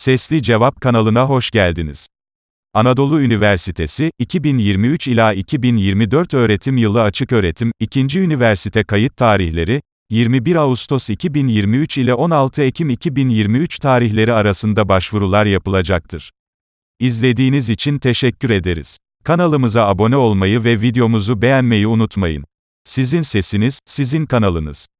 Sesli Cevap kanalına hoş geldiniz. Anadolu Üniversitesi, 2023 ila 2024 öğretim yılı açık öğretim, 2. üniversite kayıt tarihleri, 21 Ağustos 2023 ile 16 Ekim 2023 tarihleri arasında başvurular yapılacaktır. İzlediğiniz için teşekkür ederiz. Kanalımıza abone olmayı ve videomuzu beğenmeyi unutmayın. Sizin sesiniz, sizin kanalınız.